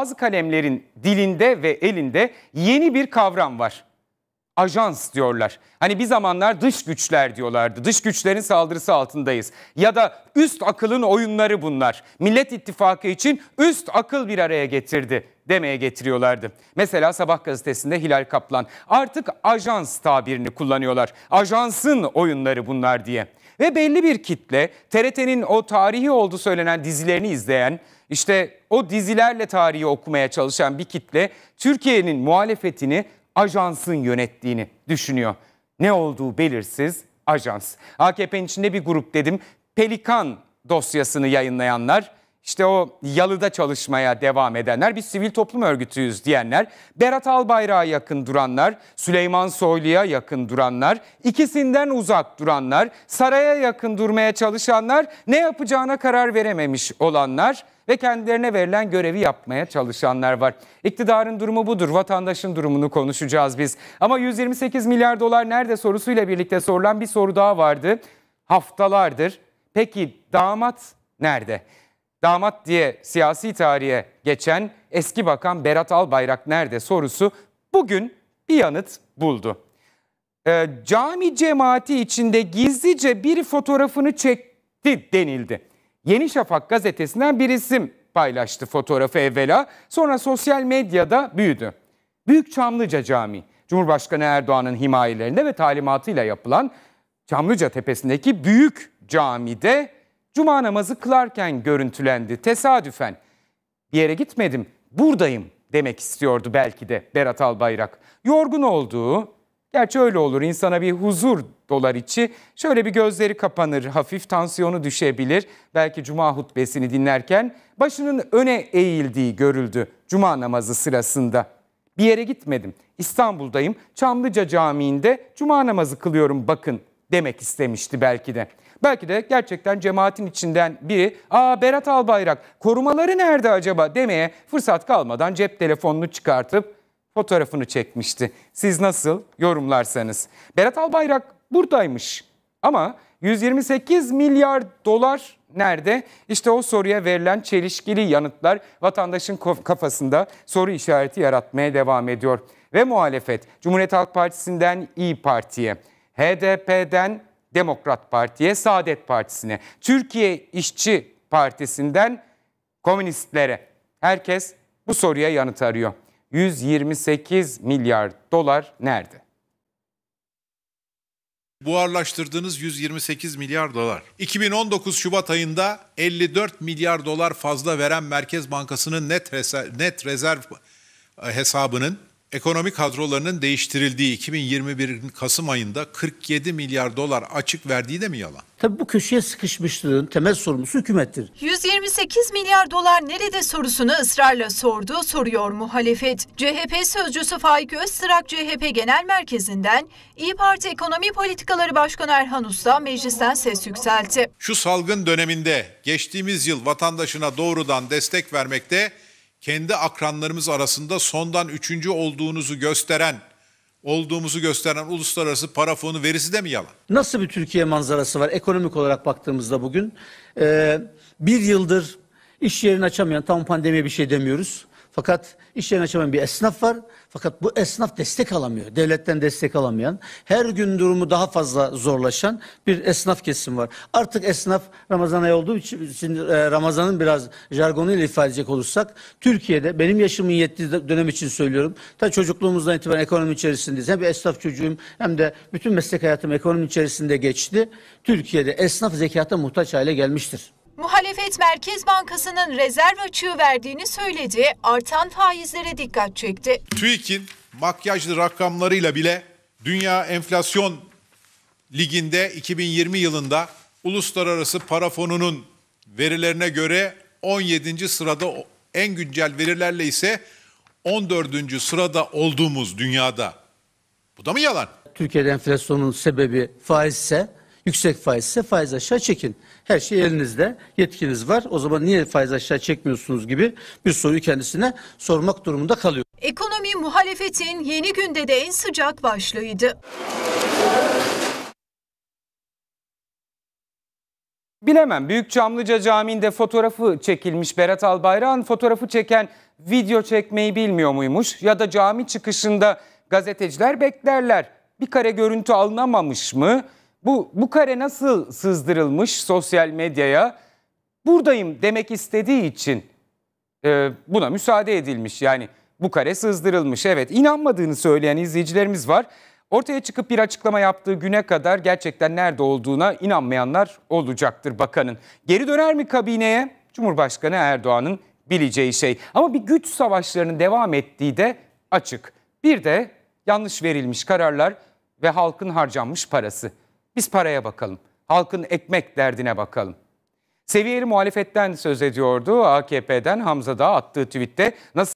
az kalemlerin dilinde ve elinde yeni bir kavram var. Ajans diyorlar. Hani bir zamanlar dış güçler diyorlardı. Dış güçlerin saldırısı altındayız. Ya da üst akılın oyunları bunlar. Millet İttifakı için üst akıl bir araya getirdi demeye getiriyorlardı. Mesela Sabah gazetesinde Hilal Kaplan artık ajans tabirini kullanıyorlar. Ajansın oyunları bunlar diye. Ve belli bir kitle TRT'nin o tarihi oldu söylenen dizilerini izleyen işte o dizilerle tarihi okumaya çalışan bir kitle Türkiye'nin muhalefetini ajansın yönettiğini düşünüyor. Ne olduğu belirsiz ajans. AKP'nin içinde bir grup dedim. Pelikan dosyasını yayınlayanlar işte o yalıda çalışmaya devam edenler, biz sivil toplum örgütüyüz diyenler, Berat Albayrak'a yakın duranlar, Süleyman Soylu'ya yakın duranlar, ikisinden uzak duranlar, saraya yakın durmaya çalışanlar, ne yapacağına karar verememiş olanlar ve kendilerine verilen görevi yapmaya çalışanlar var. İktidarın durumu budur. Vatandaşın durumunu konuşacağız biz. Ama 128 milyar dolar nerede sorusuyla birlikte sorulan bir soru daha vardı. Haftalardır. Peki damat nerede? damat diye siyasi tarihe geçen eski bakan Berat Albayrak nerede sorusu bugün bir yanıt buldu. E, cami cemaati içinde gizlice bir fotoğrafını çekti denildi. Yeni Şafak gazetesinden bir isim paylaştı fotoğrafı evvela sonra sosyal medyada büyüdü. Büyük Çamlıca cami, Cumhurbaşkanı Erdoğan'ın himayelerinde ve talimatıyla yapılan Çamlıca Tepesi'ndeki büyük camide Cuma namazı kılarken görüntülendi tesadüfen. Bir yere gitmedim, buradayım demek istiyordu belki de Berat Albayrak. Yorgun olduğu, gerçi öyle olur insana bir huzur dolar içi. Şöyle bir gözleri kapanır, hafif tansiyonu düşebilir. Belki cuma hutbesini dinlerken başının öne eğildiği görüldü cuma namazı sırasında. Bir yere gitmedim. İstanbul'dayım. Çamlıca Camii'nde cuma namazı kılıyorum bakın demek istemişti belki de. Belki de gerçekten cemaatin içinden biri ''Aa Berat Albayrak korumaları nerede acaba?'' demeye fırsat kalmadan cep telefonunu çıkartıp fotoğrafını çekmişti. Siz nasıl yorumlarsanız. Berat Albayrak buradaymış ama 128 milyar dolar nerede? İşte o soruya verilen çelişkili yanıtlar vatandaşın kafasında soru işareti yaratmaya devam ediyor. Ve muhalefet Cumhuriyet Halk Partisi'nden İyi Parti'ye, HDP'den Demokrat Parti'ye, Saadet Partisi'ne, Türkiye İşçi Partisi'nden komünistlere. Herkes bu soruya yanıt arıyor. 128 milyar dolar nerede? buharlaştırdığınız 128 milyar dolar. 2019 Şubat ayında 54 milyar dolar fazla veren Merkez Bankası'nın net reser net rezerv hesabının ekonomik kadrolarının değiştirildiği 2021 Kasım ayında 47 milyar dolar açık verdiği de mi yalan? Tabii bu köşeye sıkışmışlığın temel sorumlusu hükümettir. 128 milyar dolar nerede sorusunu ısrarla sordu, soruyor muhalefet. CHP sözcüsü Faik Öztrak CHP Genel Merkezi'nden İyi Parti Ekonomi Politikaları Başkanı Erhan Usta meclisten ses yükseltti. Şu salgın döneminde geçtiğimiz yıl vatandaşına doğrudan destek vermekte kendi akranlarımız arasında sondan üçüncü olduğunuzu gösteren, olduğumuzu gösteren uluslararası para fonu verisi de mi yalan? Nasıl bir Türkiye manzarası var ekonomik olarak baktığımızda bugün? Ee, bir yıldır iş yerini açamayan, tam pandemiye bir şey demiyoruz. Fakat iş yerini açamayan bir esnaf var. Fakat bu esnaf destek alamıyor. Devletten destek alamayan, her gün durumu daha fazla zorlaşan bir esnaf kesim var. Artık esnaf Ramazan ayı olduğu için e, Ramazan'ın biraz jargonuyla ifade edecek olursak Türkiye'de benim yaşımın yettiği dönem için söylüyorum. Ta çocukluğumuzdan itibaren ekonomi içerisindeyiz. Hem bir esnaf çocuğum hem de bütün meslek hayatım ekonomi içerisinde geçti. Türkiye'de esnaf zekata muhtaç hale gelmiştir. Muhalefet Merkez Bankası'nın rezerv açığı verdiğini söyledi, artan faizlere dikkat çekti. TÜİK'in makyajlı rakamlarıyla bile dünya enflasyon liginde 2020 yılında uluslararası para fonunun verilerine göre 17. sırada en güncel verilerle ise 14. sırada olduğumuz dünyada. Bu da mı yalan? Türkiye'de enflasyonun sebebi faizse. ise Yüksek faizse faiz aşağı çekin. Her şey elinizde, yetkiniz var. O zaman niye faiz aşağı çekmiyorsunuz gibi bir soruyu kendisine sormak durumunda kalıyor. Ekonomi muhalefetin yeni günde de en sıcak başlığıydı. Bilemem. Büyük Çamlıca Camii'nde fotoğrafı çekilmiş Berat Albayrak'ın fotoğrafı çeken video çekmeyi bilmiyor muymuş? Ya da cami çıkışında gazeteciler beklerler. Bir kare görüntü alınamamış mı? Bu, bu kare nasıl sızdırılmış sosyal medyaya? Buradayım demek istediği için e, buna müsaade edilmiş. Yani bu kare sızdırılmış. Evet inanmadığını söyleyen izleyicilerimiz var. Ortaya çıkıp bir açıklama yaptığı güne kadar gerçekten nerede olduğuna inanmayanlar olacaktır bakanın. Geri döner mi kabineye? Cumhurbaşkanı Erdoğan'ın bileceği şey. Ama bir güç savaşlarının devam ettiği de açık. Bir de yanlış verilmiş kararlar ve halkın harcanmış parası. Biz paraya bakalım. Halkın ekmek derdine bakalım. Seviyeli muhalefetten söz ediyordu. AKP'den Hamza da attığı tweette nasıl